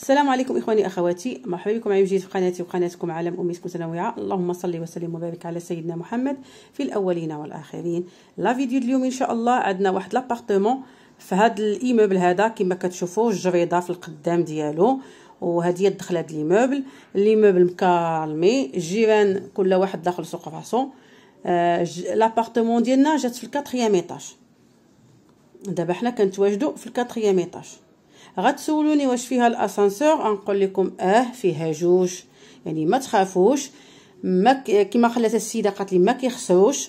السلام عليكم اخواني اخواتي مرحبا بكم معي جديد في قناتي وقناتكم عالم امي متنوعه اللهم صل وسلم وبارك على سيدنا محمد في الاولين والاخرين لا فيديو اليوم ان شاء الله عندنا واحد لابارتمون في هذا الايموبل هذا كما كتشوفوا الجريده في القدام ديالو وهذه هي الدخله ديال ليموبل ليموبل مكالمي الجيران كل واحد داخل سوق راسو آه، لابارتمون ديالنا جات في الكاتريام ايطاج دابا حنا كنتواجدوا في الكاتريام ايطاج غتسولوني واش فيها الاسانسور غنقول لكم اه فيها جوج يعني ما تخافوش ما كيما خلات السيده قالت لي ما كيخسروش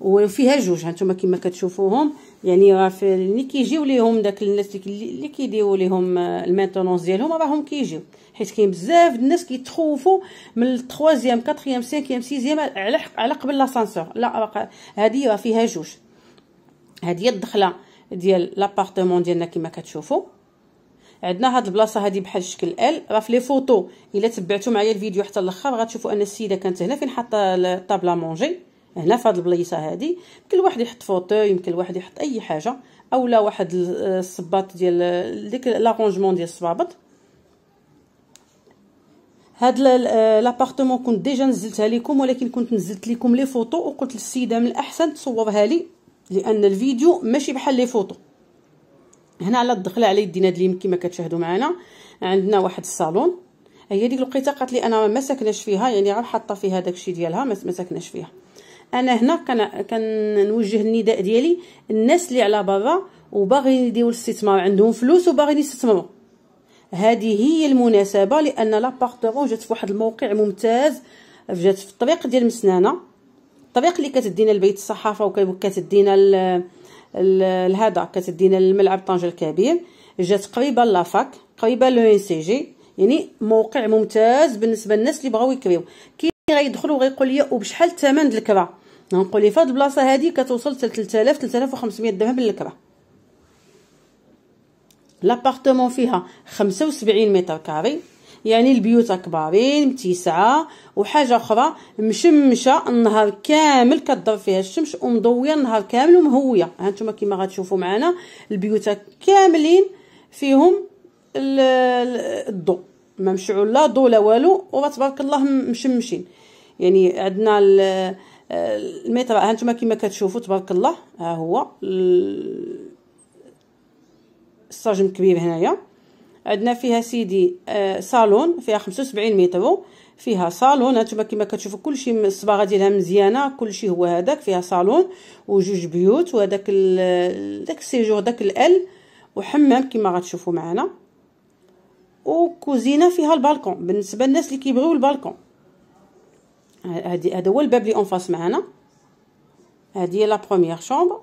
وفيها جوج هانتوما كما كتشوفوهم يعني راه ملي كيجيو ليهم داك الناس اللي كيديروا ليهم آه، المينتونونس ديالهم راهم كيجيو حيت كاين بزاف الناس كيتخوفوا من التخوازيام كاتريام سانكيام سيزيام على على قبل لاسانسور لا هذه راه فيها جوج هذه الدخله ديال لابارتمون ديالنا كما كتشوفوا عندنا هاد البلاصه هادي بحال شكل ال راه في لي فوتو الا تبعتوا معايا الفيديو حتى الاخر غتشوفوا ان السيده كانت هنا فين حاطه الطابله مونجي هنا في هاد البلايصه هادي يمكن الواحد يحط فوتو يمكن الواحد يحط اي حاجه اولا واحد الصباط ديال ديك لارونجمون ديال الصبابط هاد لابارتمون كنت ديجا نزلتها لكم ولكن كنت نزلت لكم لي فوتو وقلت للسيده من الاحسن تصورها لي لان الفيديو ماشي بحال لي فوتو هنا على الدخله على يدينا هاد اليمين كما كتشاهدوا معنا عندنا واحد الصالون هي ديك الوقيته قالت لي انا ما ساكناش فيها يعني غير حاطه فيها داكشي ديالها ما ساكناش فيها انا هنا كان كنوجه النداء ديالي الناس اللي على برا وباغيين يديروا الاستثمار عندهم فلوس وباغيين يستثمروا هذه هي المناسبه لان لابارتمون جات في واحد الموقع ممتاز جات في الطريق ديال مسنانه الطريق اللي كتدينا لبيت الصحافه وكتدينا لهذا كتدينا للملعب طنجة الكبير جات قريبه لافاك قريبه لو ان سي جي يعني موقع ممتاز بالنسبه للناس اللي بغاو يكريو كي غيدخلوا غيقول لي وبشحال الثمن ديال الكره نقول لي فهاد البلاصه هادي كتوصل حتى 3000 3500 درهم للكره لابارتمون فيها 75 متر كاري يعني البيوت كبارين متيسعه وحاجه اخرى مشمشه النهار كامل كضرب فيها الشمس ومضويه النهار كامل ومهويه هانتوما كما غتشوفوا معنا البيوت كاملين فيهم الضوء ما ممشعول لا ضو لا والو وتبارك الله مشمشين يعني عندنا المتر هانتوما كما كتشوفوا تبارك الله ها هو الساجم كبير هنايا عندنا فيها سيدي آه، صالون فيها 75 متر فيها صالون هانتوما كما كتشوفوا كلشي الصباغه ديالها مزيانه كلشي هو هذاك فيها صالون وجوج بيوت وهذاك داك السيجور داك ال وحمام كما غتشوفوا معنا وكوزينه فيها البالكون بالنسبه للناس اللي كيبغيو البالكون هادي هذا هو الباب لي اونفاس معنا هادي هي لا بروميير شومبر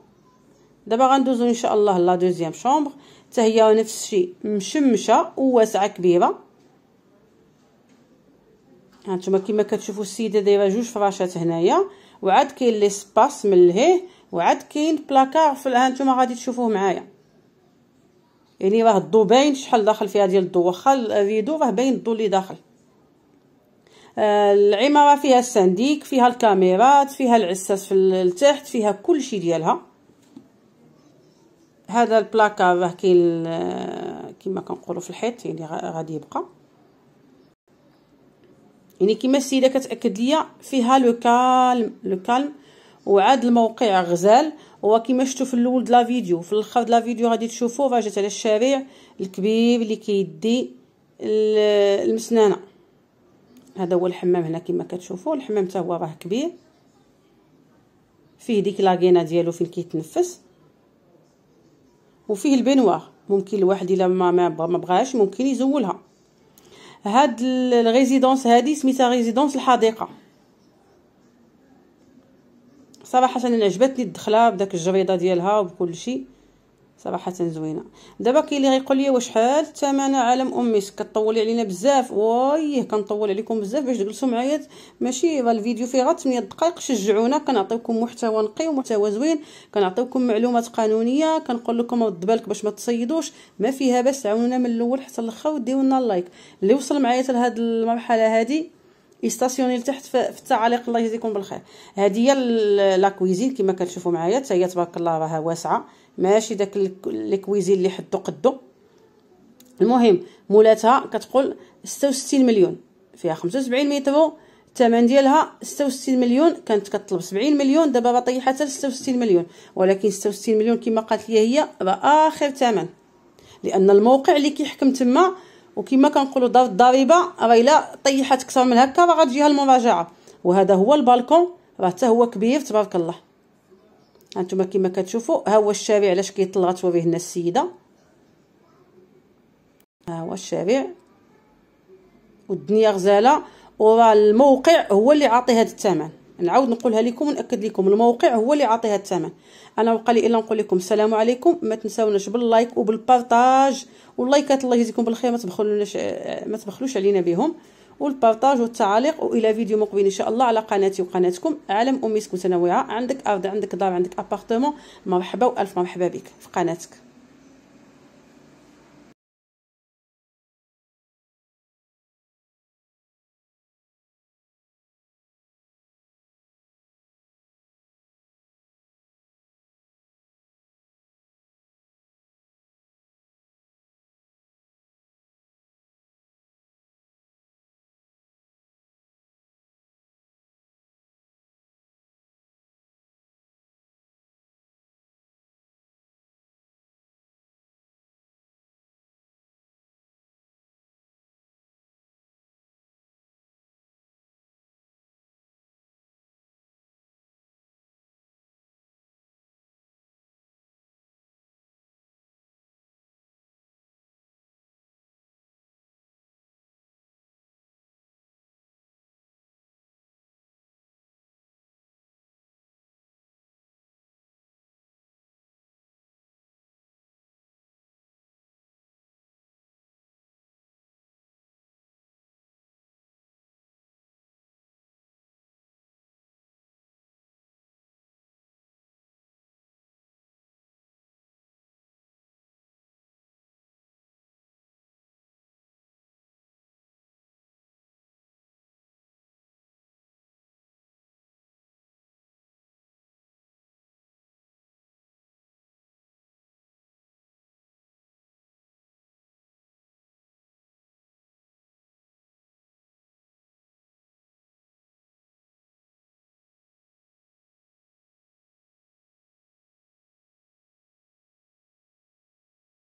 دابا غندوزو ان شاء الله لا دوزيام شومبر حتى هي نفس الشيء مشمشه وواسعه كبيره هانتوما كما كتشوفوا السيده دايره جوج فراشات هنايا وعاد كاين لي سباس من لهيه وعاد كاين بلاكار في هانتوما غادي تشوفوه معايا يعني راه الضو باين شحال داخل فيها ديال الضو واخا الريدو راه باين الضو اللي داخل آه العماره فيها السانديك فيها الكاميرات فيها العساس في التحت فيها كل شيء ديالها هذا البلاكا راه كاين كما كنقولوا في الحيط يعني غادي يبقى يعني كما السيده كتاكد ليا فيها لو كالم لو كالم وعاد الموقع غزال وكما شفتوا في الاول د لا فيديو في الاخر د لا فيديو غادي تشوفوا راه جات على الشارع الكبير اللي كيدي المسنانه هذا هو الحمام هنا كما كتشوفوا الحمام حتى هو راه كبير فيه ديك لاغينا ديالو فين كيتنفس وفيه البنوار ممكن الواحد الا ما ما بغاش ممكن يزولها هاد الريزيدونس هادي سميتها ريزيدونس الحديقه صراحه انا عجبتني الدخله بداك الجريده ديالها وبكل شيء صراحه زوينه دابا كاين اللي غيقول لي واش شحال الثمن عالم اميس كطولي علينا بزاف وايه كنطول عليكم بزاف باش تجلسوا معايا ماشي الفيديو فيه غير 8 دقائق شجعونا كنعطيكم محتوى نقي ومحتوى زوين كنعطيكم معلومات قانونيه كنقول لكم رد بالك باش ما تصيدوش ما فيها باس تعاونونا من الاول حتى الاخر وديونا اللايك اللي وصل معايا لهاد المرحله هذه استاسيوني لتحت في التعاليق الله يجزيكم بالخير هذه هي لا كويزين كما كتشوفوا معايا حتى هي تبارك الله راها واسعه ماشي داك لي كويزين اللي حدو قدو المهم مولاتها كتقول 66 مليون فيها 75 متر الثمن ديالها 66 مليون كانت كطلب 70 مليون دابا راه طيحها حتى 66 مليون ولكن 66 مليون كما قالت لي هي راه اخر ثمن لان الموقع اللي كيحكم تما وكما كنقولوا الضريبه راه الا طيحت اكثر من هكا راه غتجيها المراجعه وهذا هو البالكون راه حتى هو كبير تبارك الله هانتوما كما كتشوفوا ها هو الشارع علاش كيطلع توري لنا السيده ها هو الشارع والدنيا غزاله وراه الموقع هو اللي عاطي هذا الثمن نعاود نقولها لكم ونأكد لكم الموقع هو اللي عاطيها الثمن انا وقال لي الا نقول لكم السلام عليكم ما تنساوناش باللايك وبالبارطاج واللايكات الله يجزيكم بالخير ما تبخلوناش ما تبخلوش علينا بهم والبارطاج والتعاليق والى فيديو مقبل ان شاء الله على قناتي وقناتكم عالم اميس متنوعه عندك ارض عندك دار عندك ابارتمون مرحبا والف مرحبا بك في قناتك